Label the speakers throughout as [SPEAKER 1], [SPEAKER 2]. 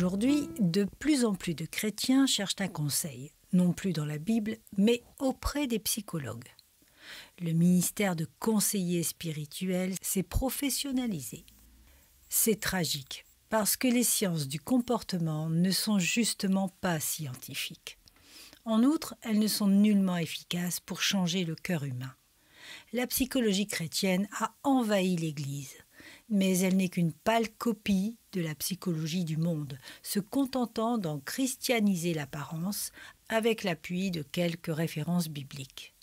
[SPEAKER 1] Aujourd'hui, de plus en plus de chrétiens cherchent un conseil, non plus dans la Bible, mais auprès des psychologues. Le ministère de conseillers spirituels s'est professionnalisé. C'est tragique, parce que les sciences du comportement ne sont justement pas scientifiques. En outre, elles ne sont nullement efficaces pour changer le cœur humain. La psychologie chrétienne a envahi l'Église mais elle n'est qu'une pâle copie de la psychologie du monde, se contentant d'en christianiser l'apparence avec l'appui de quelques références bibliques.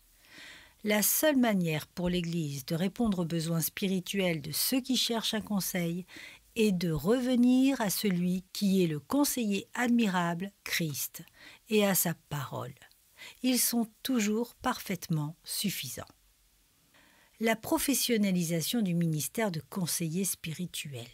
[SPEAKER 1] La seule manière pour l'Église de répondre aux besoins spirituels de ceux qui cherchent un conseil est de revenir à celui qui est le conseiller admirable, Christ, et à sa parole. Ils sont toujours parfaitement suffisants la professionnalisation du ministère de conseiller spirituel.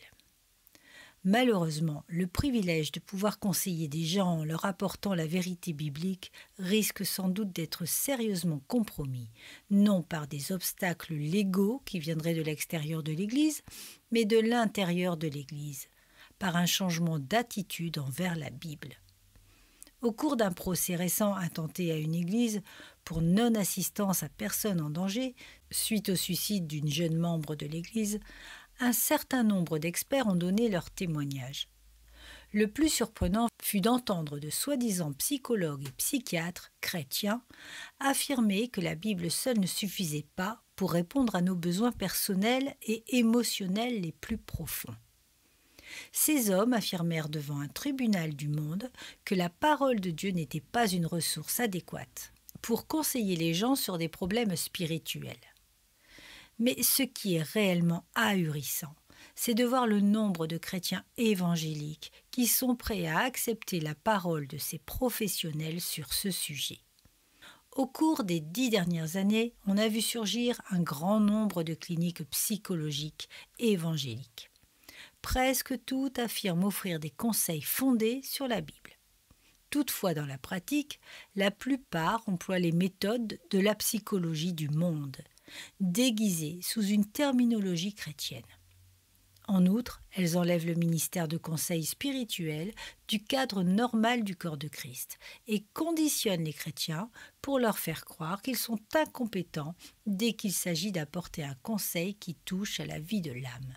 [SPEAKER 1] Malheureusement, le privilège de pouvoir conseiller des gens en leur apportant la vérité biblique risque sans doute d'être sérieusement compromis, non par des obstacles légaux qui viendraient de l'extérieur de l'Église, mais de l'intérieur de l'Église, par un changement d'attitude envers la Bible. Au cours d'un procès récent intenté à une église pour non-assistance à personne en danger, Suite au suicide d'une jeune membre de l'Église, un certain nombre d'experts ont donné leur témoignage. Le plus surprenant fut d'entendre de soi-disant psychologues et psychiatres chrétiens affirmer que la Bible seule ne suffisait pas pour répondre à nos besoins personnels et émotionnels les plus profonds. Ces hommes affirmèrent devant un tribunal du monde que la parole de Dieu n'était pas une ressource adéquate pour conseiller les gens sur des problèmes spirituels. Mais ce qui est réellement ahurissant, c'est de voir le nombre de chrétiens évangéliques qui sont prêts à accepter la parole de ces professionnels sur ce sujet. Au cours des dix dernières années, on a vu surgir un grand nombre de cliniques psychologiques évangéliques. Presque toutes affirment offrir des conseils fondés sur la Bible. Toutefois, dans la pratique, la plupart emploient les méthodes de la psychologie du monde, déguisées sous une terminologie chrétienne. En outre, elles enlèvent le ministère de conseil spirituel du cadre normal du corps de Christ et conditionnent les chrétiens pour leur faire croire qu'ils sont incompétents dès qu'il s'agit d'apporter un conseil qui touche à la vie de l'âme.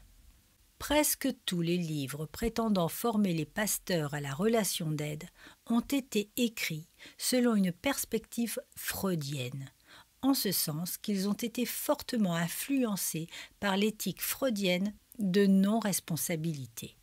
[SPEAKER 1] Presque tous les livres prétendant former les pasteurs à la relation d'aide ont été écrits selon une perspective freudienne, en ce sens qu'ils ont été fortement influencés par l'éthique freudienne de non-responsabilité.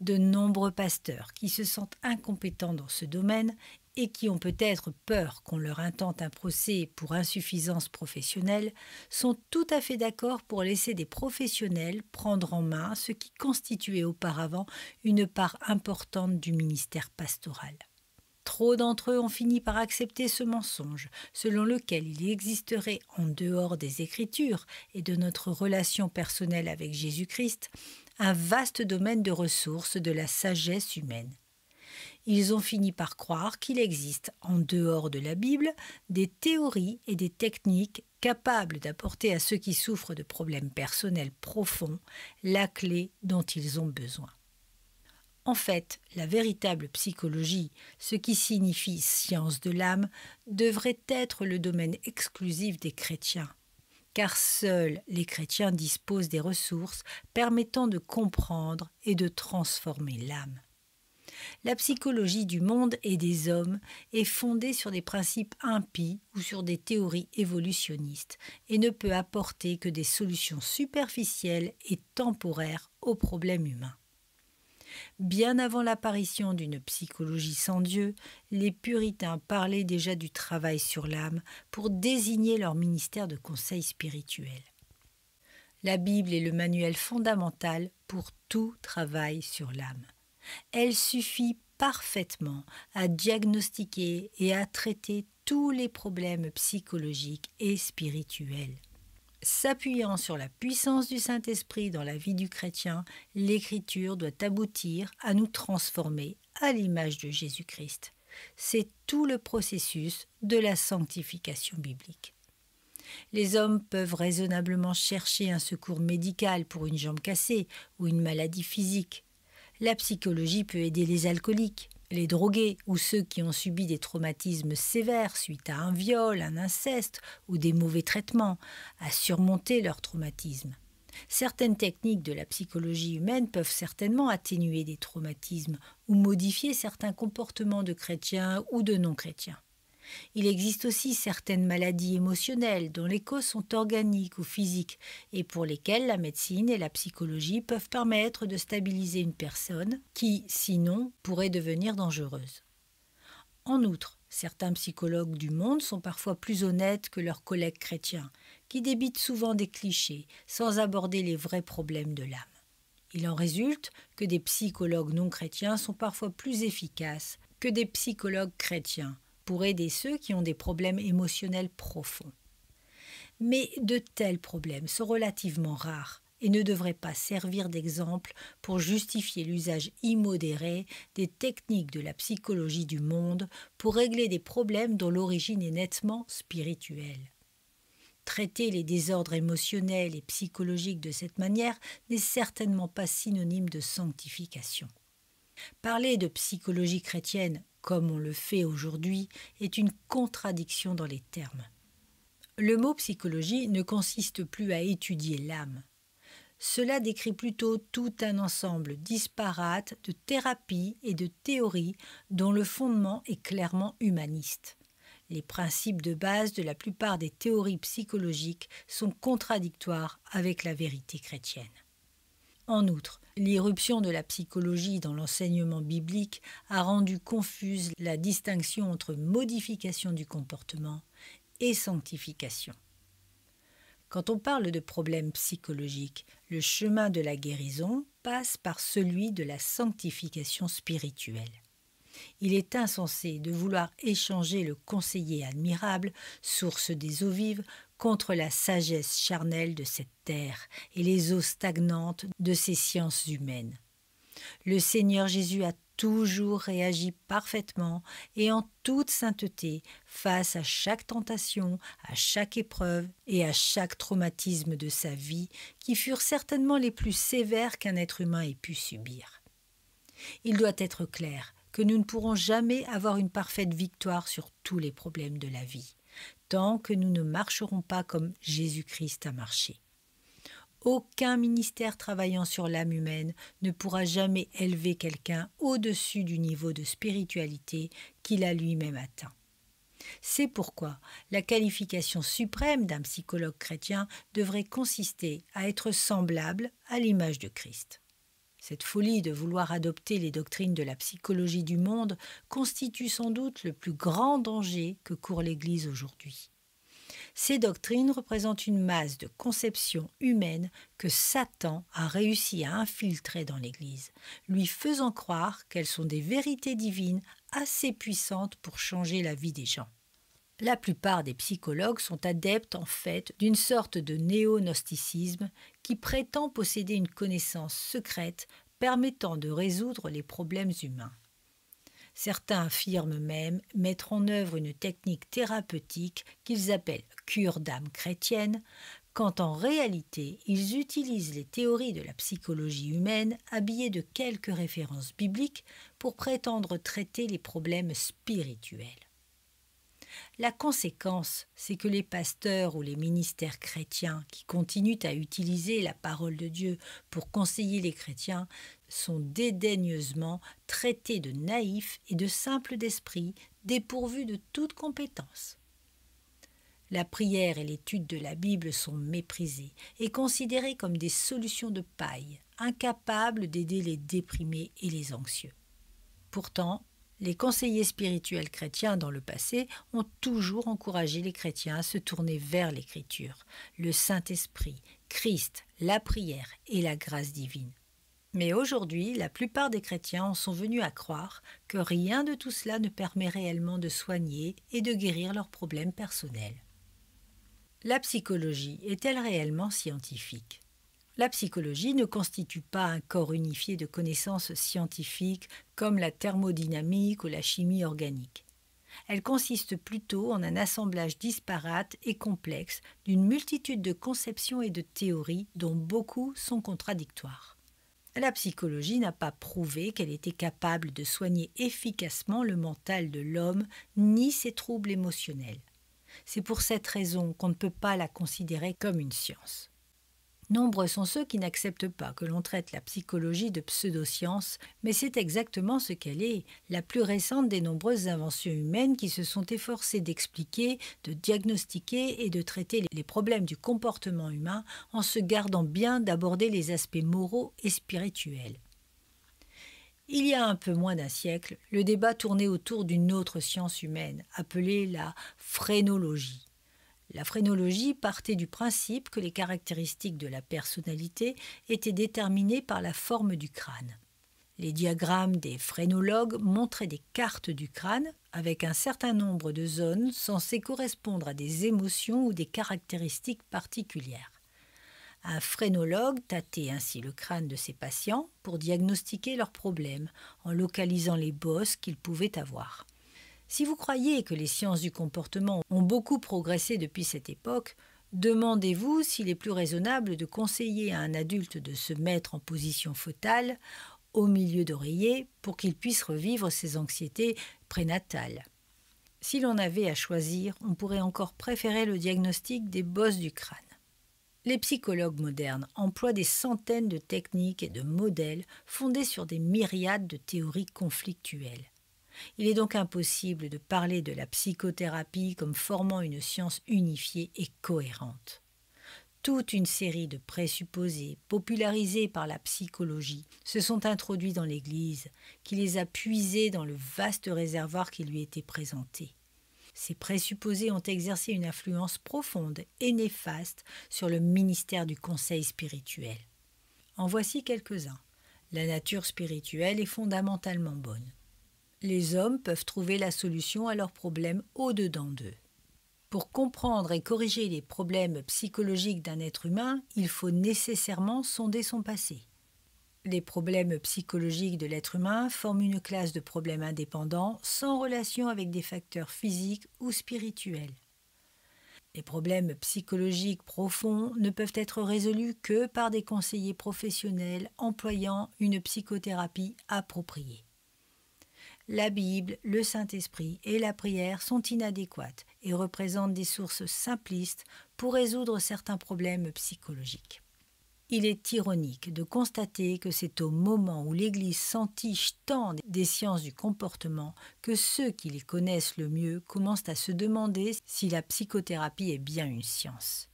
[SPEAKER 1] De nombreux pasteurs qui se sentent incompétents dans ce domaine et qui ont peut-être peur qu'on leur intente un procès pour insuffisance professionnelle sont tout à fait d'accord pour laisser des professionnels prendre en main ce qui constituait auparavant une part importante du ministère pastoral. Trop d'entre eux ont fini par accepter ce mensonge, selon lequel il existerait, en dehors des Écritures et de notre relation personnelle avec Jésus-Christ, un vaste domaine de ressources de la sagesse humaine. Ils ont fini par croire qu'il existe, en dehors de la Bible, des théories et des techniques capables d'apporter à ceux qui souffrent de problèmes personnels profonds la clé dont ils ont besoin. En fait, la véritable psychologie, ce qui signifie science de l'âme, devrait être le domaine exclusif des chrétiens, car seuls les chrétiens disposent des ressources permettant de comprendre et de transformer l'âme. La psychologie du monde et des hommes est fondée sur des principes impies ou sur des théories évolutionnistes et ne peut apporter que des solutions superficielles et temporaires aux problèmes humains. Bien avant l'apparition d'une psychologie sans Dieu, les puritains parlaient déjà du travail sur l'âme pour désigner leur ministère de conseil spirituel. La Bible est le manuel fondamental pour tout travail sur l'âme. Elle suffit parfaitement à diagnostiquer et à traiter tous les problèmes psychologiques et spirituels. S'appuyant sur la puissance du Saint-Esprit dans la vie du chrétien, l'Écriture doit aboutir à nous transformer à l'image de Jésus-Christ. C'est tout le processus de la sanctification biblique. Les hommes peuvent raisonnablement chercher un secours médical pour une jambe cassée ou une maladie physique. La psychologie peut aider les alcooliques les drogués ou ceux qui ont subi des traumatismes sévères suite à un viol, un inceste ou des mauvais traitements, à surmonter leurs traumatismes. Certaines techniques de la psychologie humaine peuvent certainement atténuer des traumatismes ou modifier certains comportements de chrétiens ou de non-chrétiens. Il existe aussi certaines maladies émotionnelles dont les causes sont organiques ou physiques et pour lesquelles la médecine et la psychologie peuvent permettre de stabiliser une personne qui, sinon, pourrait devenir dangereuse. En outre, certains psychologues du monde sont parfois plus honnêtes que leurs collègues chrétiens, qui débitent souvent des clichés sans aborder les vrais problèmes de l'âme. Il en résulte que des psychologues non chrétiens sont parfois plus efficaces que des psychologues chrétiens, pour aider ceux qui ont des problèmes émotionnels profonds. Mais de tels problèmes sont relativement rares et ne devraient pas servir d'exemple pour justifier l'usage immodéré des techniques de la psychologie du monde pour régler des problèmes dont l'origine est nettement spirituelle. Traiter les désordres émotionnels et psychologiques de cette manière n'est certainement pas synonyme de sanctification. Parler de psychologie chrétienne comme on le fait aujourd'hui, est une contradiction dans les termes. Le mot psychologie ne consiste plus à étudier l'âme. Cela décrit plutôt tout un ensemble disparate de thérapies et de théories dont le fondement est clairement humaniste. Les principes de base de la plupart des théories psychologiques sont contradictoires avec la vérité chrétienne. En outre, L'irruption de la psychologie dans l'enseignement biblique a rendu confuse la distinction entre modification du comportement et sanctification. Quand on parle de problèmes psychologiques, le chemin de la guérison passe par celui de la sanctification spirituelle. Il est insensé de vouloir échanger le conseiller admirable, source des eaux vives, contre la sagesse charnelle de cette terre et les eaux stagnantes de ces sciences humaines. Le Seigneur Jésus a toujours réagi parfaitement et en toute sainteté face à chaque tentation, à chaque épreuve et à chaque traumatisme de sa vie qui furent certainement les plus sévères qu'un être humain ait pu subir. Il doit être clair que nous ne pourrons jamais avoir une parfaite victoire sur tous les problèmes de la vie tant que nous ne marcherons pas comme Jésus-Christ a marché. Aucun ministère travaillant sur l'âme humaine ne pourra jamais élever quelqu'un au-dessus du niveau de spiritualité qu'il a lui-même atteint. C'est pourquoi la qualification suprême d'un psychologue chrétien devrait consister à être semblable à l'image de Christ. Cette folie de vouloir adopter les doctrines de la psychologie du monde constitue sans doute le plus grand danger que court l'Église aujourd'hui. Ces doctrines représentent une masse de conceptions humaines que Satan a réussi à infiltrer dans l'Église, lui faisant croire qu'elles sont des vérités divines assez puissantes pour changer la vie des gens. La plupart des psychologues sont adeptes en fait d'une sorte de néo-gnosticisme qui prétend posséder une connaissance secrète permettant de résoudre les problèmes humains. Certains affirment même mettre en œuvre une technique thérapeutique qu'ils appellent cure d'âme chrétienne, quand en réalité ils utilisent les théories de la psychologie humaine habillées de quelques références bibliques pour prétendre traiter les problèmes spirituels. La conséquence, c'est que les pasteurs ou les ministères chrétiens qui continuent à utiliser la parole de Dieu pour conseiller les chrétiens sont dédaigneusement traités de naïfs et de simples d'esprit, dépourvus de toute compétence. La prière et l'étude de la Bible sont méprisées et considérées comme des solutions de paille, incapables d'aider les déprimés et les anxieux. Pourtant, les conseillers spirituels chrétiens dans le passé ont toujours encouragé les chrétiens à se tourner vers l'Écriture, le Saint-Esprit, Christ, la prière et la grâce divine. Mais aujourd'hui, la plupart des chrétiens en sont venus à croire que rien de tout cela ne permet réellement de soigner et de guérir leurs problèmes personnels. La psychologie est-elle réellement scientifique la psychologie ne constitue pas un corps unifié de connaissances scientifiques comme la thermodynamique ou la chimie organique. Elle consiste plutôt en un assemblage disparate et complexe d'une multitude de conceptions et de théories dont beaucoup sont contradictoires. La psychologie n'a pas prouvé qu'elle était capable de soigner efficacement le mental de l'homme ni ses troubles émotionnels. C'est pour cette raison qu'on ne peut pas la considérer comme une science. Nombreux sont ceux qui n'acceptent pas que l'on traite la psychologie de pseudoscience, mais c'est exactement ce qu'elle est, la plus récente des nombreuses inventions humaines qui se sont efforcées d'expliquer, de diagnostiquer et de traiter les problèmes du comportement humain en se gardant bien d'aborder les aspects moraux et spirituels. Il y a un peu moins d'un siècle, le débat tournait autour d'une autre science humaine, appelée la phrénologie. La phrénologie partait du principe que les caractéristiques de la personnalité étaient déterminées par la forme du crâne. Les diagrammes des phrénologues montraient des cartes du crâne avec un certain nombre de zones censées correspondre à des émotions ou des caractéristiques particulières. Un phrénologue tâtait ainsi le crâne de ses patients pour diagnostiquer leurs problèmes en localisant les bosses qu'ils pouvaient avoir. Si vous croyez que les sciences du comportement ont beaucoup progressé depuis cette époque, demandez-vous s'il est plus raisonnable de conseiller à un adulte de se mettre en position fœtale au milieu d'oreillers, pour qu'il puisse revivre ses anxiétés prénatales. Si l'on avait à choisir, on pourrait encore préférer le diagnostic des bosses du crâne. Les psychologues modernes emploient des centaines de techniques et de modèles fondés sur des myriades de théories conflictuelles. Il est donc impossible de parler de la psychothérapie comme formant une science unifiée et cohérente. Toute une série de présupposés popularisés par la psychologie se sont introduits dans l'Église, qui les a puisés dans le vaste réservoir qui lui était présenté. Ces présupposés ont exercé une influence profonde et néfaste sur le ministère du Conseil spirituel. En voici quelques-uns. La nature spirituelle est fondamentalement bonne les hommes peuvent trouver la solution à leurs problèmes au-dedans d'eux. Pour comprendre et corriger les problèmes psychologiques d'un être humain, il faut nécessairement sonder son passé. Les problèmes psychologiques de l'être humain forment une classe de problèmes indépendants sans relation avec des facteurs physiques ou spirituels. Les problèmes psychologiques profonds ne peuvent être résolus que par des conseillers professionnels employant une psychothérapie appropriée la Bible, le Saint-Esprit et la prière sont inadéquates et représentent des sources simplistes pour résoudre certains problèmes psychologiques. Il est ironique de constater que c'est au moment où l'Église s'entiche tant des sciences du comportement que ceux qui les connaissent le mieux commencent à se demander si la psychothérapie est bien une science.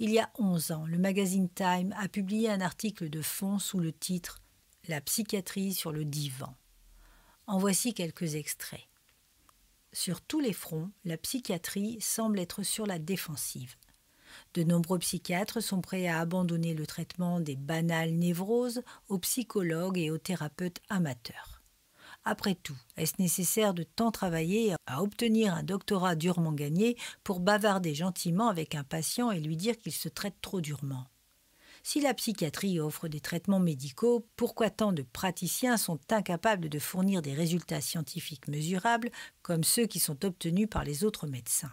[SPEAKER 1] Il y a 11 ans, le magazine Time a publié un article de fond sous le titre La psychiatrie sur le divan. En voici quelques extraits. Sur tous les fronts, la psychiatrie semble être sur la défensive. De nombreux psychiatres sont prêts à abandonner le traitement des banales névroses aux psychologues et aux thérapeutes amateurs. Après tout, est-ce nécessaire de tant travailler à obtenir un doctorat durement gagné pour bavarder gentiment avec un patient et lui dire qu'il se traite trop durement si la psychiatrie offre des traitements médicaux, pourquoi tant de praticiens sont incapables de fournir des résultats scientifiques mesurables comme ceux qui sont obtenus par les autres médecins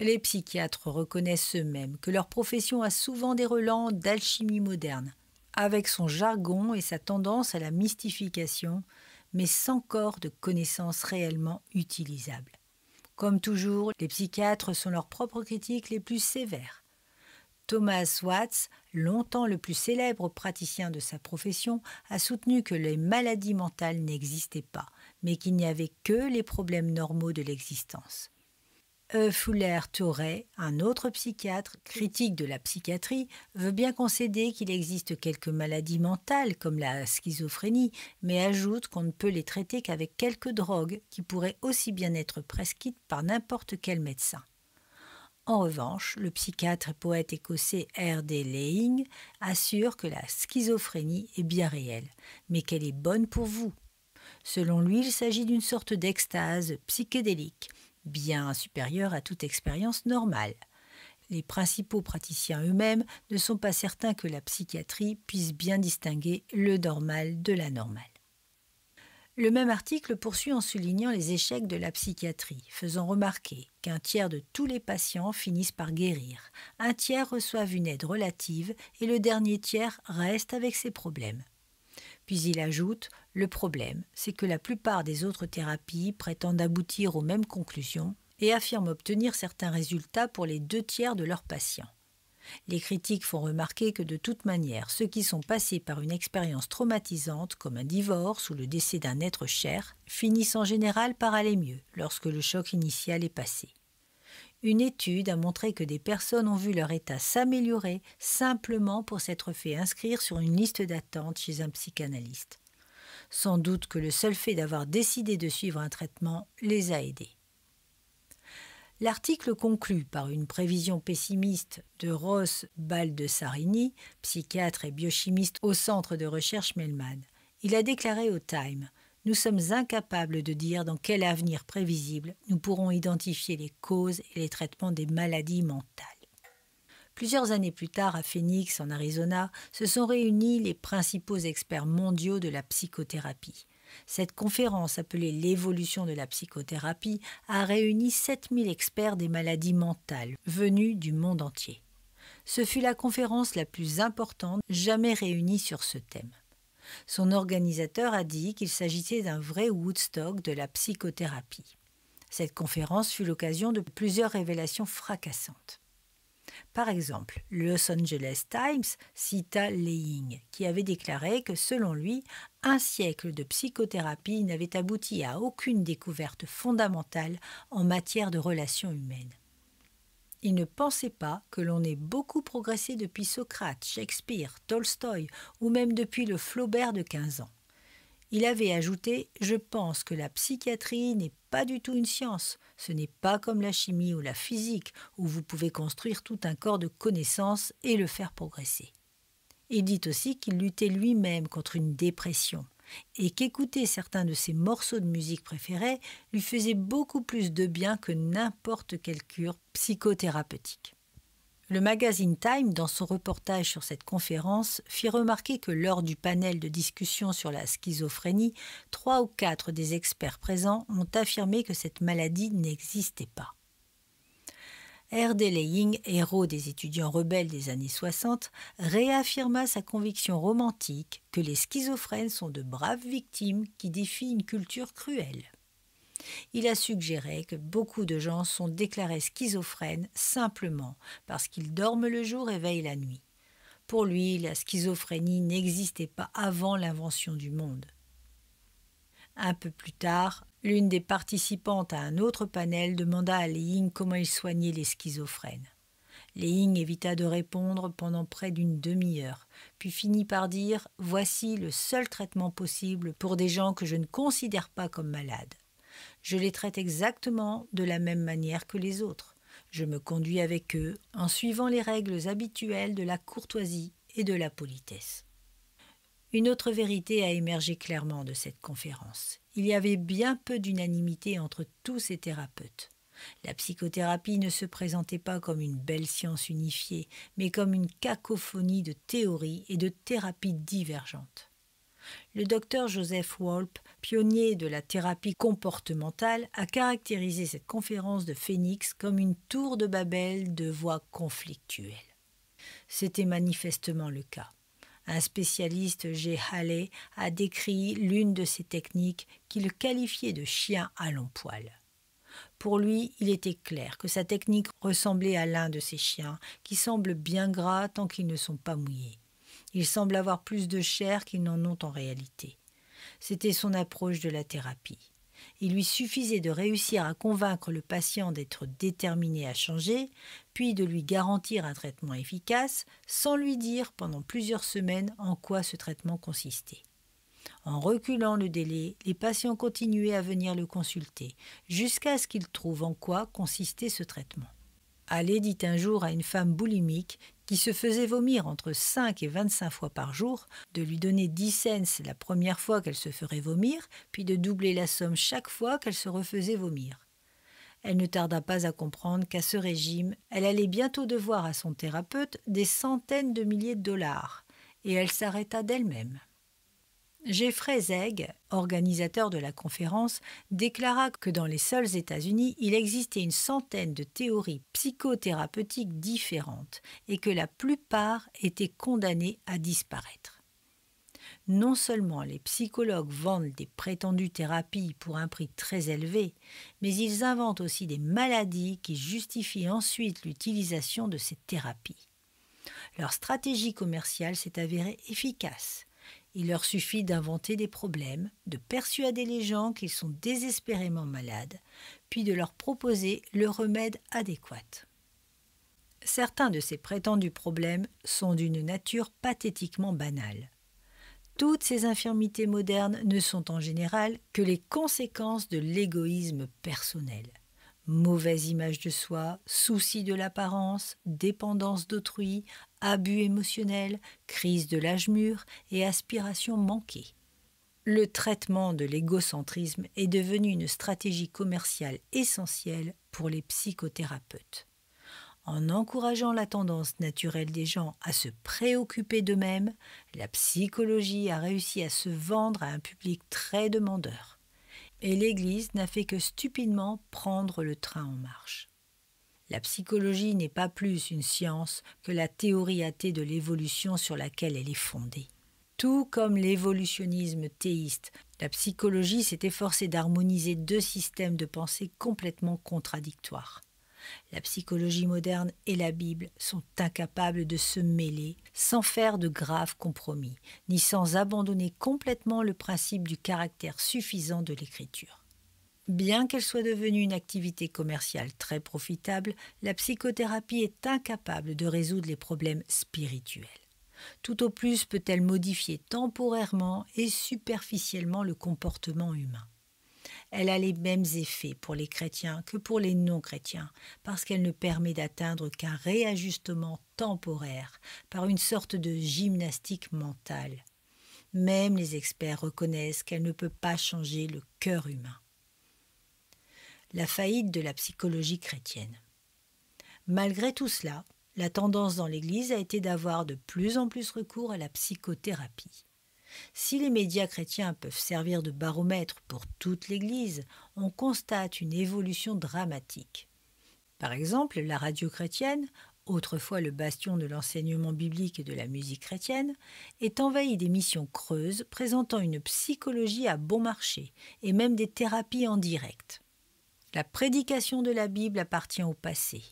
[SPEAKER 1] Les psychiatres reconnaissent eux-mêmes que leur profession a souvent des relents d'alchimie moderne, avec son jargon et sa tendance à la mystification, mais sans corps de connaissances réellement utilisables. Comme toujours, les psychiatres sont leurs propres critiques les plus sévères. Thomas Watts, longtemps le plus célèbre praticien de sa profession, a soutenu que les maladies mentales n'existaient pas, mais qu'il n'y avait que les problèmes normaux de l'existence. E. fuller torrey un autre psychiatre, critique de la psychiatrie, veut bien concéder qu'il existe quelques maladies mentales comme la schizophrénie, mais ajoute qu'on ne peut les traiter qu'avec quelques drogues qui pourraient aussi bien être prescrites par n'importe quel médecin. En revanche, le psychiatre et poète écossais R.D. Lehing assure que la schizophrénie est bien réelle, mais qu'elle est bonne pour vous. Selon lui, il s'agit d'une sorte d'extase psychédélique, bien supérieure à toute expérience normale. Les principaux praticiens eux-mêmes ne sont pas certains que la psychiatrie puisse bien distinguer le normal de normale. Le même article poursuit en soulignant les échecs de la psychiatrie, faisant remarquer qu'un tiers de tous les patients finissent par guérir, un tiers reçoivent une aide relative et le dernier tiers reste avec ses problèmes. Puis il ajoute Le problème, c'est que la plupart des autres thérapies prétendent aboutir aux mêmes conclusions et affirment obtenir certains résultats pour les deux tiers de leurs patients. Les critiques font remarquer que de toute manière, ceux qui sont passés par une expérience traumatisante comme un divorce ou le décès d'un être cher finissent en général par aller mieux lorsque le choc initial est passé. Une étude a montré que des personnes ont vu leur état s'améliorer simplement pour s'être fait inscrire sur une liste d'attente chez un psychanalyste. Sans doute que le seul fait d'avoir décidé de suivre un traitement les a aidés. L'article conclut par une prévision pessimiste de Ross Baldessarini, psychiatre et biochimiste au centre de recherche Melman. Il a déclaré au Time Nous sommes incapables de dire dans quel avenir prévisible nous pourrons identifier les causes et les traitements des maladies mentales. Plusieurs années plus tard, à Phoenix, en Arizona, se sont réunis les principaux experts mondiaux de la psychothérapie. Cette conférence, appelée L'évolution de la psychothérapie, a réuni 7000 experts des maladies mentales venus du monde entier. Ce fut la conférence la plus importante jamais réunie sur ce thème. Son organisateur a dit qu'il s'agissait d'un vrai Woodstock de la psychothérapie. Cette conférence fut l'occasion de plusieurs révélations fracassantes. Par exemple, le Los Angeles Times cita Leying, qui avait déclaré que selon lui, un siècle de psychothérapie n'avait abouti à aucune découverte fondamentale en matière de relations humaines. Il ne pensait pas que l'on ait beaucoup progressé depuis Socrate, Shakespeare, Tolstoy ou même depuis le Flaubert de 15 ans. Il avait ajouté Je pense que la psychiatrie n'est pas du tout une science. Ce n'est pas comme la chimie ou la physique, où vous pouvez construire tout un corps de connaissances et le faire progresser. Il dit aussi qu'il luttait lui-même contre une dépression et qu'écouter certains de ses morceaux de musique préférés lui faisait beaucoup plus de bien que n'importe quelle cure psychothérapeutique. Le magazine Time, dans son reportage sur cette conférence, fit remarquer que lors du panel de discussion sur la schizophrénie, trois ou quatre des experts présents ont affirmé que cette maladie n'existait pas. R.D. héros des étudiants rebelles des années 60, réaffirma sa conviction romantique que les schizophrènes sont de braves victimes qui défient une culture cruelle. Il a suggéré que beaucoup de gens sont déclarés schizophrènes simplement parce qu'ils dorment le jour et veillent la nuit. Pour lui, la schizophrénie n'existait pas avant l'invention du monde. Un peu plus tard, l'une des participantes à un autre panel demanda à Ling comment il soignait les schizophrènes. Ling évita de répondre pendant près d'une demi-heure, puis finit par dire Voici le seul traitement possible pour des gens que je ne considère pas comme malades. Je les traite exactement de la même manière que les autres. Je me conduis avec eux en suivant les règles habituelles de la courtoisie et de la politesse. Une autre vérité a émergé clairement de cette conférence. Il y avait bien peu d'unanimité entre tous ces thérapeutes. La psychothérapie ne se présentait pas comme une belle science unifiée, mais comme une cacophonie de théories et de thérapies divergentes le docteur Joseph Wolpe, pionnier de la thérapie comportementale, a caractérisé cette conférence de Phénix comme une tour de Babel de voix conflictuelles. C'était manifestement le cas. Un spécialiste, G. Halley, a décrit l'une de ses techniques qu'il qualifiait de chien à long poil. Pour lui, il était clair que sa technique ressemblait à l'un de ces chiens qui semblent bien gras tant qu'ils ne sont pas mouillés. Il semble avoir plus de chair qu'ils n'en ont en réalité. C'était son approche de la thérapie. Il lui suffisait de réussir à convaincre le patient d'être déterminé à changer, puis de lui garantir un traitement efficace, sans lui dire pendant plusieurs semaines en quoi ce traitement consistait. En reculant le délai, les patients continuaient à venir le consulter, jusqu'à ce qu'ils trouvent en quoi consistait ce traitement. allez dit un jour à une femme boulimique qui se faisait vomir entre 5 et 25 fois par jour, de lui donner 10 cents la première fois qu'elle se ferait vomir, puis de doubler la somme chaque fois qu'elle se refaisait vomir. Elle ne tarda pas à comprendre qu'à ce régime, elle allait bientôt devoir à son thérapeute des centaines de milliers de dollars, et elle s'arrêta d'elle-même. Jeffrey Zeg, organisateur de la conférence, déclara que dans les seuls États-Unis, il existait une centaine de théories psychothérapeutiques différentes et que la plupart étaient condamnées à disparaître. Non seulement les psychologues vendent des prétendues thérapies pour un prix très élevé, mais ils inventent aussi des maladies qui justifient ensuite l'utilisation de ces thérapies. Leur stratégie commerciale s'est avérée efficace il leur suffit d'inventer des problèmes, de persuader les gens qu'ils sont désespérément malades, puis de leur proposer le remède adéquat. Certains de ces prétendus problèmes sont d'une nature pathétiquement banale. Toutes ces infirmités modernes ne sont en général que les conséquences de l'égoïsme personnel mauvaise image de soi, souci de l'apparence, dépendance d'autrui, abus émotionnel, crise de l'âge mûr et aspiration manquée. Le traitement de l'égocentrisme est devenu une stratégie commerciale essentielle pour les psychothérapeutes. En encourageant la tendance naturelle des gens à se préoccuper d'eux-mêmes, la psychologie a réussi à se vendre à un public très demandeur et l'Église n'a fait que stupidement prendre le train en marche. La psychologie n'est pas plus une science que la théorie athée de l'évolution sur laquelle elle est fondée. Tout comme l'évolutionnisme théiste, la psychologie s'est efforcée d'harmoniser deux systèmes de pensée complètement contradictoires la psychologie moderne et la Bible sont incapables de se mêler sans faire de graves compromis, ni sans abandonner complètement le principe du caractère suffisant de l'écriture. Bien qu'elle soit devenue une activité commerciale très profitable, la psychothérapie est incapable de résoudre les problèmes spirituels. Tout au plus peut-elle modifier temporairement et superficiellement le comportement humain elle a les mêmes effets pour les chrétiens que pour les non-chrétiens, parce qu'elle ne permet d'atteindre qu'un réajustement temporaire, par une sorte de gymnastique mentale. Même les experts reconnaissent qu'elle ne peut pas changer le cœur humain. La faillite de la psychologie chrétienne. Malgré tout cela, la tendance dans l'Église a été d'avoir de plus en plus recours à la psychothérapie. Si les médias chrétiens peuvent servir de baromètre pour toute l'Église, on constate une évolution dramatique. Par exemple, la radio chrétienne, autrefois le bastion de l'enseignement biblique et de la musique chrétienne, est envahie d'émissions creuses présentant une psychologie à bon marché et même des thérapies en direct. La prédication de la Bible appartient au passé.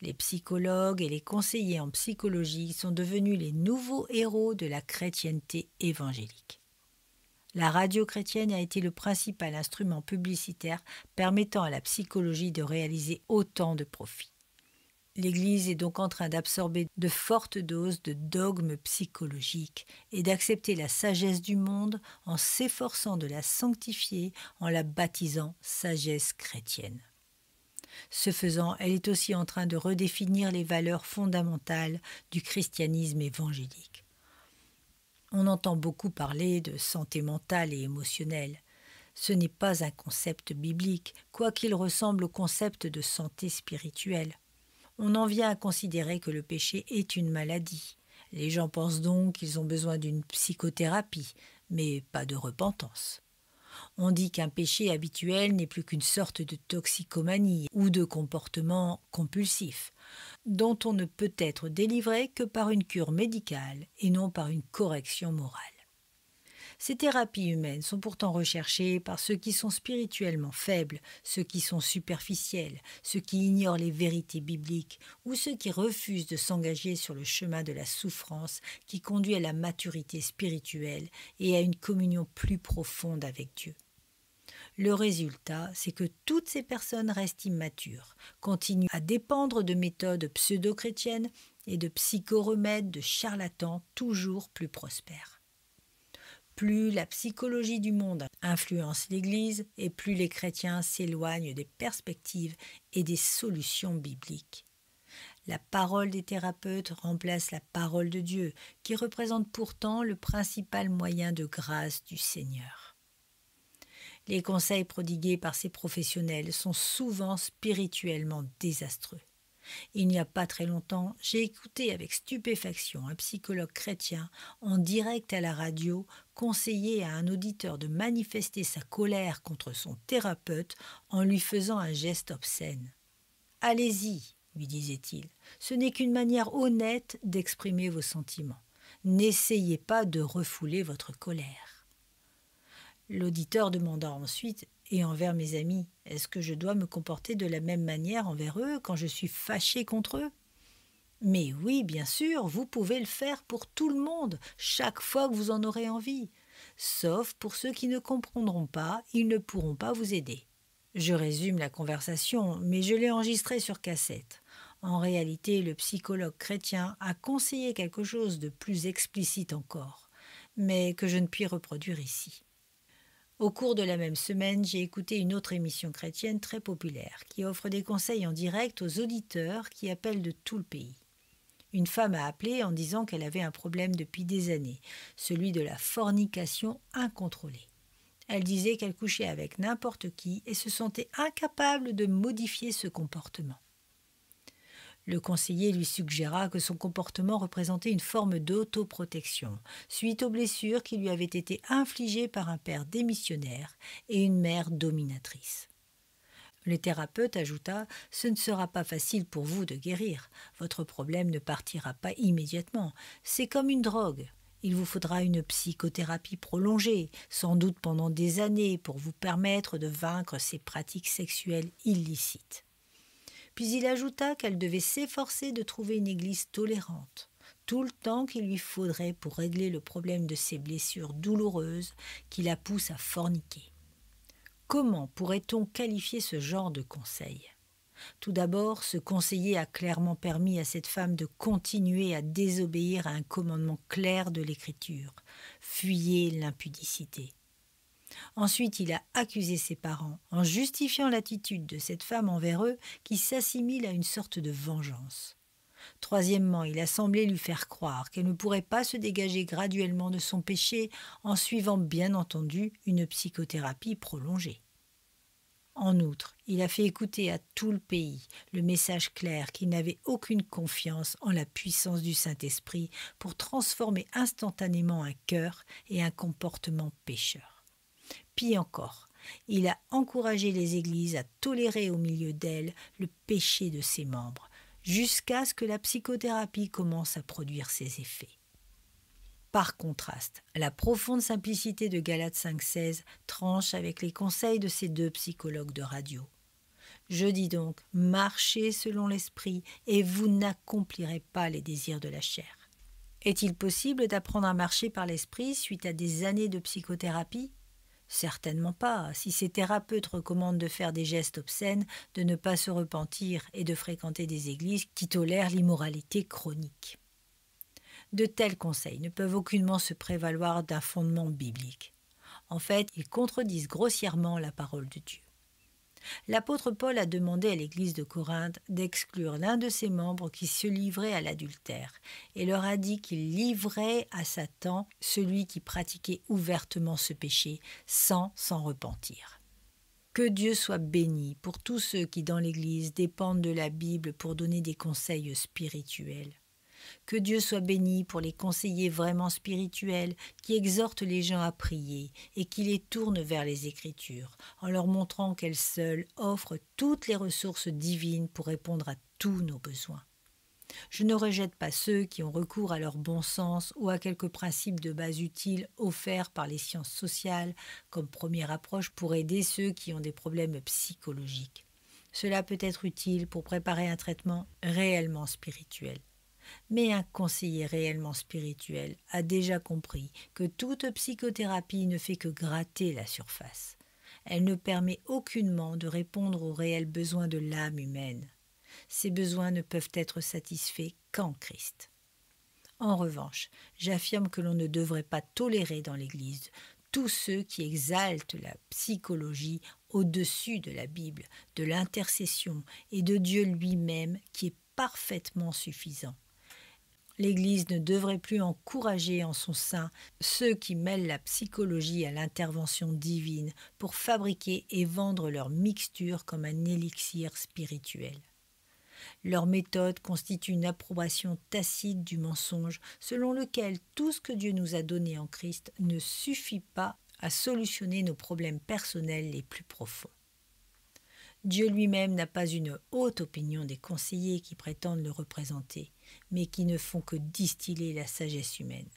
[SPEAKER 1] Les psychologues et les conseillers en psychologie sont devenus les nouveaux héros de la chrétienté évangélique. La radio chrétienne a été le principal instrument publicitaire permettant à la psychologie de réaliser autant de profits. L'Église est donc en train d'absorber de fortes doses de dogmes psychologiques et d'accepter la sagesse du monde en s'efforçant de la sanctifier en la baptisant sagesse chrétienne. Ce faisant, elle est aussi en train de redéfinir les valeurs fondamentales du christianisme évangélique. On entend beaucoup parler de santé mentale et émotionnelle. Ce n'est pas un concept biblique, quoiqu'il ressemble au concept de santé spirituelle. On en vient à considérer que le péché est une maladie. Les gens pensent donc qu'ils ont besoin d'une psychothérapie, mais pas de repentance. On dit qu'un péché habituel n'est plus qu'une sorte de toxicomanie ou de comportement compulsif, dont on ne peut être délivré que par une cure médicale et non par une correction morale. Ces thérapies humaines sont pourtant recherchées par ceux qui sont spirituellement faibles, ceux qui sont superficiels, ceux qui ignorent les vérités bibliques ou ceux qui refusent de s'engager sur le chemin de la souffrance qui conduit à la maturité spirituelle et à une communion plus profonde avec Dieu. Le résultat, c'est que toutes ces personnes restent immatures, continuent à dépendre de méthodes pseudo-chrétiennes et de psychoremèdes de charlatans toujours plus prospères. Plus la psychologie du monde influence l'Église et plus les chrétiens s'éloignent des perspectives et des solutions bibliques. La parole des thérapeutes remplace la parole de Dieu, qui représente pourtant le principal moyen de grâce du Seigneur. Les conseils prodigués par ces professionnels sont souvent spirituellement désastreux. Il n'y a pas très longtemps, j'ai écouté avec stupéfaction un psychologue chrétien en direct à la radio conseiller à un auditeur de manifester sa colère contre son thérapeute en lui faisant un geste obscène. Allez-y, lui disait-il, ce n'est qu'une manière honnête d'exprimer vos sentiments. N'essayez pas de refouler votre colère. L'auditeur demanda ensuite et envers mes amis Est-ce que je dois me comporter de la même manière envers eux quand je suis fâché contre eux Mais oui, bien sûr, vous pouvez le faire pour tout le monde, chaque fois que vous en aurez envie. Sauf pour ceux qui ne comprendront pas, ils ne pourront pas vous aider. Je résume la conversation, mais je l'ai enregistrée sur cassette. En réalité, le psychologue chrétien a conseillé quelque chose de plus explicite encore, mais que je ne puis reproduire ici. Au cours de la même semaine, j'ai écouté une autre émission chrétienne très populaire qui offre des conseils en direct aux auditeurs qui appellent de tout le pays. Une femme a appelé en disant qu'elle avait un problème depuis des années, celui de la fornication incontrôlée. Elle disait qu'elle couchait avec n'importe qui et se sentait incapable de modifier ce comportement. Le conseiller lui suggéra que son comportement représentait une forme d'autoprotection, suite aux blessures qui lui avaient été infligées par un père démissionnaire et une mère dominatrice. Le thérapeute ajouta Ce ne sera pas facile pour vous de guérir. Votre problème ne partira pas immédiatement. C'est comme une drogue. Il vous faudra une psychothérapie prolongée, sans doute pendant des années, pour vous permettre de vaincre ces pratiques sexuelles illicites. Puis il ajouta qu'elle devait s'efforcer de trouver une église tolérante, tout le temps qu'il lui faudrait pour régler le problème de ses blessures douloureuses qui la poussent à forniquer. Comment pourrait-on qualifier ce genre de conseil tout d'abord, ce conseiller a clairement permis à cette femme de continuer à désobéir à un commandement clair de l'Écriture. Fuyez l'impudicité. Ensuite, il a accusé ses parents en justifiant l'attitude de cette femme envers eux qui s'assimile à une sorte de vengeance. Troisièmement, il a semblé lui faire croire qu'elle ne pourrait pas se dégager graduellement de son péché en suivant bien entendu une psychothérapie prolongée. En outre, il a fait écouter à tout le pays le message clair qu'il n'avait aucune confiance en la puissance du Saint-Esprit pour transformer instantanément un cœur et un comportement pécheur. Pis encore, il a encouragé les Églises à tolérer au milieu d'elles le péché de ses membres, jusqu'à ce que la psychothérapie commence à produire ses effets. Par contraste, la profonde simplicité de Galate 5.16 tranche avec les conseils de ces deux psychologues de radio. Je dis donc, marchez selon l'esprit et vous n'accomplirez pas les désirs de la chair. Est-il possible d'apprendre à marcher par l'esprit suite à des années de psychothérapie Certainement pas. Si ces thérapeutes recommandent de faire des gestes obscènes, de ne pas se repentir et de fréquenter des églises qui tolèrent l'immoralité chronique. De tels conseils ne peuvent aucunement se prévaloir d'un fondement biblique. En fait, ils contredisent grossièrement la parole de Dieu. L'apôtre Paul a demandé à l'église de Corinthe d'exclure l'un de ses membres qui se livrait à l'adultère, et leur a dit qu'il livrait à Satan celui qui pratiquait ouvertement ce péché sans s'en repentir. Que Dieu soit béni pour tous ceux qui dans l'Église dépendent de la Bible pour donner des conseils spirituels. Que Dieu soit béni pour les conseillers vraiment spirituels qui exhortent les gens à prier et qui les tournent vers les Écritures, en leur montrant qu'elles seules offrent toutes les ressources divines pour répondre à tous nos besoins. Je ne rejette pas ceux qui ont recours à leur bon sens ou à quelques principes de base utiles offerts par les sciences sociales comme première approche pour aider ceux qui ont des problèmes psychologiques. Cela peut être utile pour préparer un traitement réellement spirituel. Mais un conseiller réellement spirituel a déjà compris que toute psychothérapie ne fait que gratter la surface. Elle ne permet aucunement de répondre aux réels besoins de l'âme humaine. Ces besoins ne peuvent être satisfaits qu'en Christ. En revanche, j'affirme que l'on ne devrait pas tolérer dans l'Église tous ceux qui exaltent la psychologie au-dessus de la Bible, de l'intercession et de Dieu lui-même qui est parfaitement suffisant. L'Église ne devrait plus encourager en son sein ceux qui mêlent la psychologie à l'intervention divine pour fabriquer et vendre leur mixture comme un élixir spirituel. Leur méthode constitue une approbation tacite du mensonge selon lequel tout ce que Dieu nous a donné en Christ ne suffit pas à solutionner nos problèmes personnels les plus profonds. Dieu lui-même n'a pas une haute opinion des conseillers qui prétendent le représenter, mais qui ne font que distiller la sagesse humaine.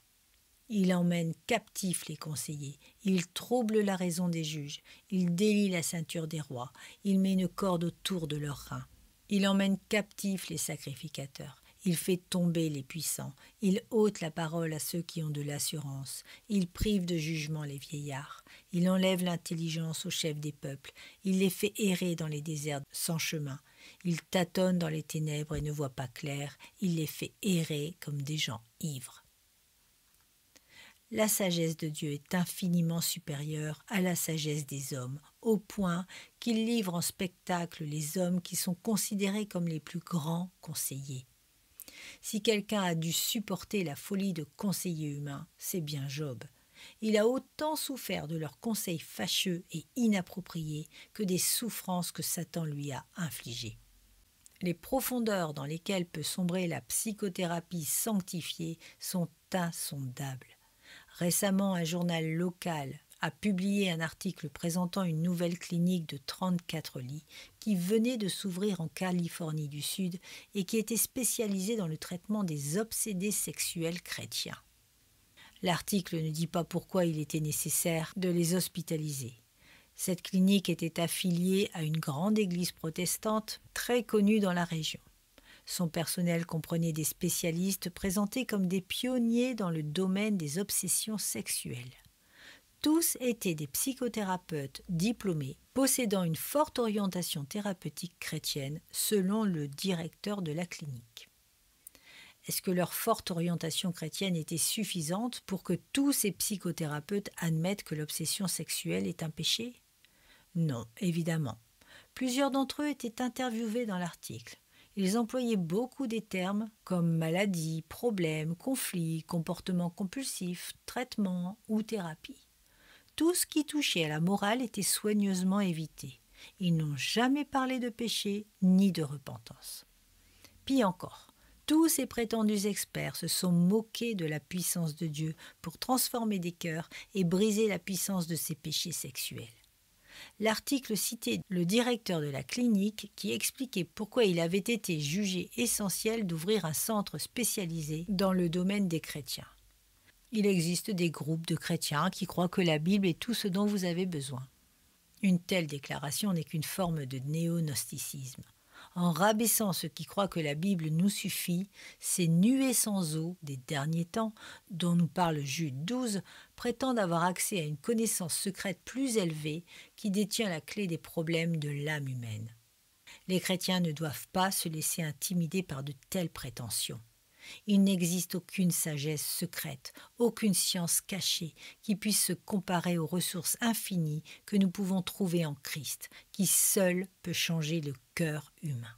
[SPEAKER 1] Il emmène captifs les conseillers, il trouble la raison des juges, il délie la ceinture des rois, il met une corde autour de leurs reins, il emmène captifs les sacrificateurs. Il fait tomber les puissants, il ôte la parole à ceux qui ont de l'assurance, il prive de jugement les vieillards, il enlève l'intelligence aux chefs des peuples, il les fait errer dans les déserts sans chemin, il tâtonne dans les ténèbres et ne voit pas clair, il les fait errer comme des gens ivres. La sagesse de Dieu est infiniment supérieure à la sagesse des hommes, au point qu'il livre en spectacle les hommes qui sont considérés comme les plus grands conseillers. Si quelqu'un a dû supporter la folie de conseillers humains, c'est bien Job. Il a autant souffert de leurs conseils fâcheux et inappropriés que des souffrances que Satan lui a infligées. Les profondeurs dans lesquelles peut sombrer la psychothérapie sanctifiée sont insondables. Récemment, un journal local a publié un article présentant une nouvelle clinique de 34 lits qui venait de s'ouvrir en Californie du Sud et qui était spécialisée dans le traitement des obsédés sexuels chrétiens. L'article ne dit pas pourquoi il était nécessaire de les hospitaliser. Cette clinique était affiliée à une grande église protestante très connue dans la région. Son personnel comprenait des spécialistes présentés comme des pionniers dans le domaine des obsessions sexuelles tous étaient des psychothérapeutes diplômés possédant une forte orientation thérapeutique chrétienne, selon le directeur de la clinique. Est-ce que leur forte orientation chrétienne était suffisante pour que tous ces psychothérapeutes admettent que l'obsession sexuelle est un péché Non, évidemment. Plusieurs d'entre eux étaient interviewés dans l'article. Ils employaient beaucoup des termes comme maladie, problème, conflit, comportement compulsif, traitement ou thérapie. Tout ce qui touchait à la morale était soigneusement évité. Ils n'ont jamais parlé de péché ni de repentance. Pis encore, tous ces prétendus experts se sont moqués de la puissance de Dieu pour transformer des cœurs et briser la puissance de ces péchés sexuels. L'article citait le directeur de la clinique qui expliquait pourquoi il avait été jugé essentiel d'ouvrir un centre spécialisé dans le domaine des chrétiens il existe des groupes de chrétiens qui croient que la Bible est tout ce dont vous avez besoin. Une telle déclaration n'est qu'une forme de néo En rabaissant ceux qui croient que la Bible nous suffit, ces nuées sans eau des derniers temps, dont nous parle Jude 12, prétendent avoir accès à une connaissance secrète plus élevée qui détient la clé des problèmes de l'âme humaine. Les chrétiens ne doivent pas se laisser intimider par de telles prétentions. Il n'existe aucune sagesse secrète, aucune science cachée qui puisse se comparer aux ressources infinies que nous pouvons trouver en Christ, qui seul peut changer le cœur humain.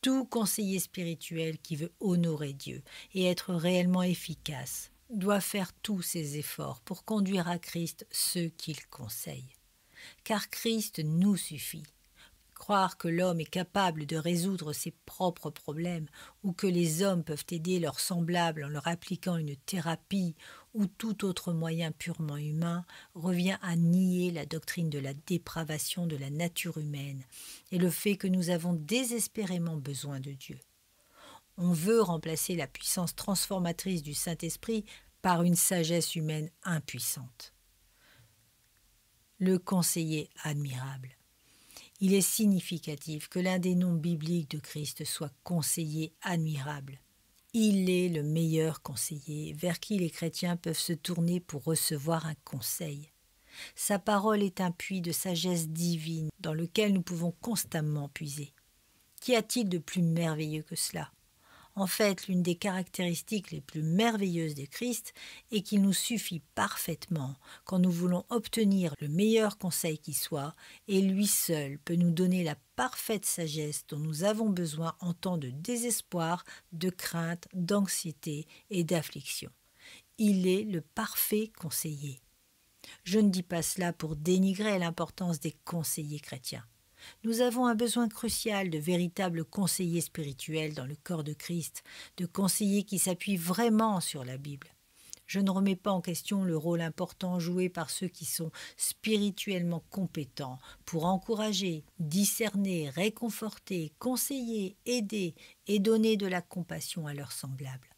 [SPEAKER 1] Tout conseiller spirituel qui veut honorer Dieu et être réellement efficace doit faire tous ses efforts pour conduire à Christ ceux qu'il conseille. Car Christ nous suffit. Croire que l'homme est capable de résoudre ses propres problèmes ou que les hommes peuvent aider leurs semblables en leur appliquant une thérapie ou tout autre moyen purement humain revient à nier la doctrine de la dépravation de la nature humaine et le fait que nous avons désespérément besoin de Dieu. On veut remplacer la puissance transformatrice du Saint-Esprit par une sagesse humaine impuissante. Le conseiller admirable il est significatif que l'un des noms bibliques de Christ soit conseiller admirable. Il est le meilleur conseiller vers qui les chrétiens peuvent se tourner pour recevoir un conseil. Sa parole est un puits de sagesse divine dans lequel nous pouvons constamment puiser. Qu'y a-t-il de plus merveilleux que cela en fait l'une des caractéristiques les plus merveilleuses de Christ est qu'il nous suffit parfaitement quand nous voulons obtenir le meilleur conseil qui soit, et lui seul peut nous donner la parfaite sagesse dont nous avons besoin en temps de désespoir, de crainte, d'anxiété et d'affliction. Il est le parfait conseiller. Je ne dis pas cela pour dénigrer l'importance des conseillers chrétiens. Nous avons un besoin crucial de véritables conseillers spirituels dans le corps de Christ, de conseillers qui s'appuient vraiment sur la Bible. Je ne remets pas en question le rôle important joué par ceux qui sont spirituellement compétents pour encourager, discerner, réconforter, conseiller, aider et donner de la compassion à leurs semblables.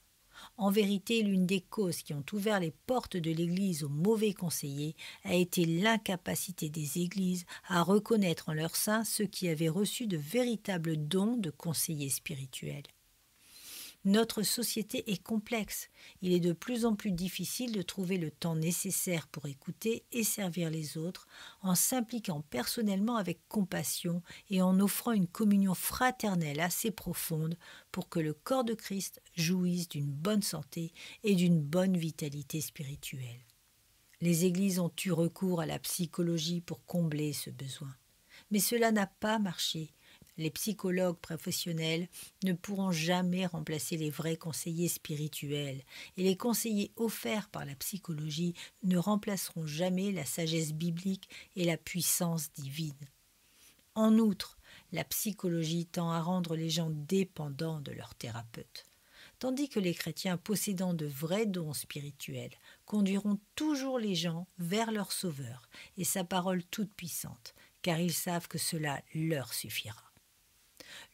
[SPEAKER 1] En vérité, l'une des causes qui ont ouvert les portes de l'Église aux mauvais conseillers a été l'incapacité des Églises à reconnaître en leur sein ceux qui avaient reçu de véritables dons de conseillers spirituels. Notre société est complexe. Il est de plus en plus difficile de trouver le temps nécessaire pour écouter et servir les autres en s'impliquant personnellement avec compassion et en offrant une communion fraternelle assez profonde pour que le corps de Christ jouisse d'une bonne santé et d'une bonne vitalité spirituelle. Les églises ont eu recours à la psychologie pour combler ce besoin. Mais cela n'a pas marché les psychologues professionnels ne pourront jamais remplacer les vrais conseillers spirituels, et les conseillers offerts par la psychologie ne remplaceront jamais la sagesse biblique et la puissance divine. En outre, la psychologie tend à rendre les gens dépendants de leur thérapeute, tandis que les chrétiens possédant de vrais dons spirituels conduiront toujours les gens vers leur Sauveur et sa parole toute puissante, car ils savent que cela leur suffira.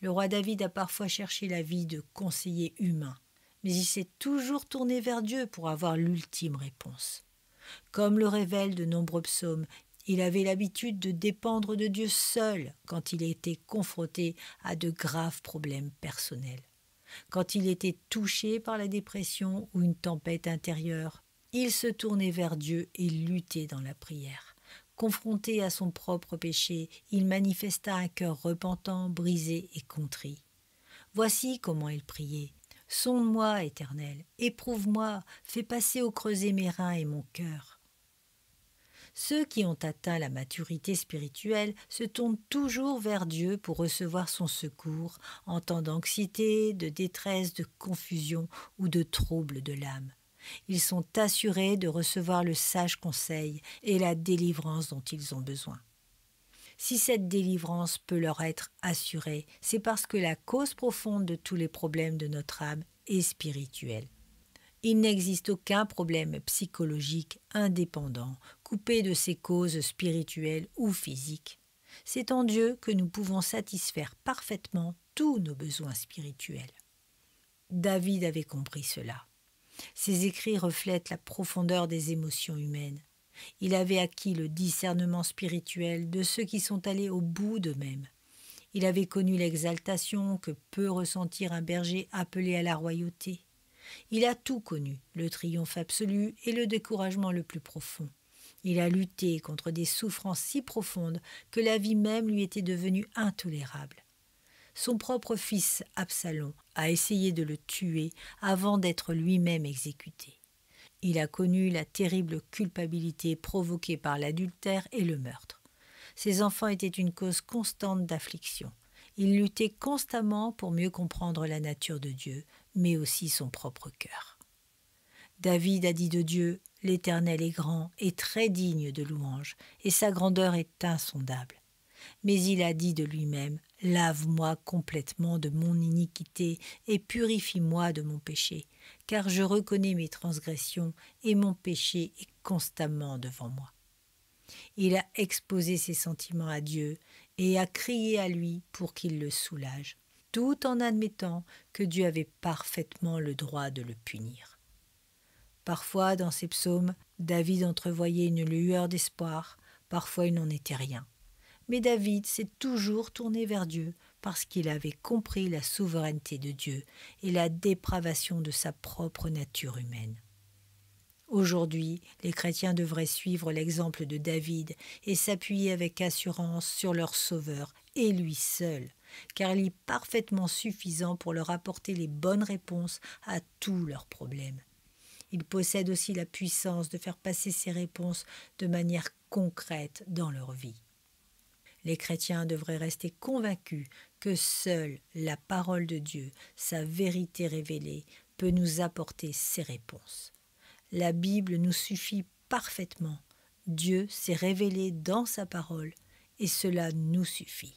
[SPEAKER 1] Le roi David a parfois cherché la vie de conseiller humain, mais il s'est toujours tourné vers Dieu pour avoir l'ultime réponse. Comme le révèlent de nombreux psaumes, il avait l'habitude de dépendre de Dieu seul quand il était confronté à de graves problèmes personnels. Quand il était touché par la dépression ou une tempête intérieure, il se tournait vers Dieu et luttait dans la prière. Confronté à son propre péché, il manifesta un cœur repentant, brisé et contrit. Voici comment il priait. Sonde-moi, Éternel, éprouve-moi, fais passer au creuset mes reins et mon cœur. Ceux qui ont atteint la maturité spirituelle se tournent toujours vers Dieu pour recevoir son secours en temps d'anxiété, de détresse, de confusion ou de trouble de l'âme. Ils sont assurés de recevoir le sage conseil et la délivrance dont ils ont besoin. Si cette délivrance peut leur être assurée, c'est parce que la cause profonde de tous les problèmes de notre âme est spirituelle. Il n'existe aucun problème psychologique indépendant, coupé de ses causes spirituelles ou physiques. C'est en Dieu que nous pouvons satisfaire parfaitement tous nos besoins spirituels. David avait compris cela. Ses écrits reflètent la profondeur des émotions humaines. Il avait acquis le discernement spirituel de ceux qui sont allés au bout d'eux-mêmes. Il avait connu l'exaltation que peut ressentir un berger appelé à la royauté. Il a tout connu, le triomphe absolu et le découragement le plus profond. Il a lutté contre des souffrances si profondes que la vie même lui était devenue intolérable. Son propre fils, Absalom, a essayé de le tuer avant d'être lui-même exécuté. Il a connu la terrible culpabilité provoquée par l'adultère et le meurtre. Ses enfants étaient une cause constante d'affliction. Il luttait constamment pour mieux comprendre la nature de Dieu, mais aussi son propre cœur. David a dit de Dieu L'Éternel est grand et très digne de louange, et sa grandeur est insondable. Mais il a dit de lui-même Lave-moi complètement de mon iniquité et purifie-moi de mon péché, car je reconnais mes transgressions et mon péché est constamment devant moi. Il a exposé ses sentiments à Dieu et a crié à lui pour qu'il le soulage, tout en admettant que Dieu avait parfaitement le droit de le punir. Parfois, dans ses psaumes, David entrevoyait une lueur d'espoir, parfois il n'en était rien. Mais David s'est toujours tourné vers Dieu parce qu'il avait compris la souveraineté de Dieu et la dépravation de sa propre nature humaine. Aujourd'hui, les chrétiens devraient suivre l'exemple de David et s'appuyer avec assurance sur leur Sauveur et lui seul, car il est parfaitement suffisant pour leur apporter les bonnes réponses à tous leurs problèmes. Il possède aussi la puissance de faire passer ces réponses de manière concrète dans leur vie. Les chrétiens devraient rester convaincus que seule la parole de Dieu, sa vérité révélée, peut nous apporter ses réponses. La Bible nous suffit parfaitement. Dieu s'est révélé dans sa parole et cela nous suffit.